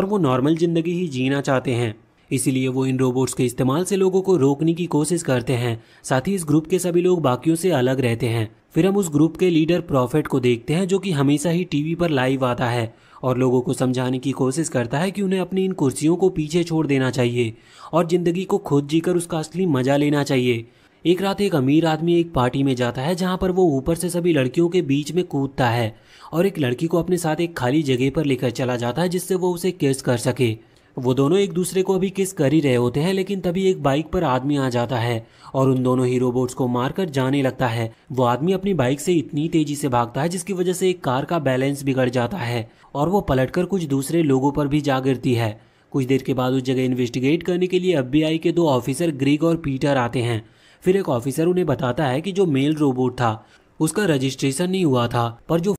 और वो नॉर्मल ज़िंदगी ही जीना चाहते हैं इसीलिए वो इन रोबोट्स के इस्तेमाल से लोगों को रोकने की कोशिश करते हैं साथ ही इस ग्रुप के सभी लोग बाकियों से अलग रहते हैं फिर हम उस ग्रुप के लीडर प्रॉफिट को देखते हैं जो कि हमेशा ही टीवी पर लाइव आता है और लोगों को समझाने की कोशिश करता है कि उन्हें अपनी इन कुर्सियों को पीछे छोड़ देना चाहिए और ज़िंदगी को खुद जीकर उसका असली मज़ा लेना चाहिए एक रात एक अमीर आदमी एक पार्टी में जाता है जहाँ पर वो ऊपर से सभी लड़कियों के बीच में कूदता है और एक लड़की को अपने साथ एक खाली जगह पर लेकर चला जाता है जिससे वो उसे किस कर सके वो दोनों एक दूसरे को अभी किस कर ही रहे होते हैं लेकिन तभी एक बाइक पर आदमी आ जाता है और उन दोनों ही रोबोट्स को मारकर जाने लगता है वो आदमी अपनी बाइक से इतनी तेजी से भागता है जिसकी वजह से एक कार का बैलेंस बिगड़ जाता है और वो पलटकर कुछ दूसरे लोगों पर भी जा गिरती है कुछ देर के बाद उस जगह इन्वेस्टिगेट करने के लिए एफ के दो ऑफिसर ग्रीग और पीटर आते हैं फिर एक ऑफिसर उन्हें बताता है कि जो मेल रोबोट था उसका रजिस्ट्रेशन नहीं हुआ था पर जो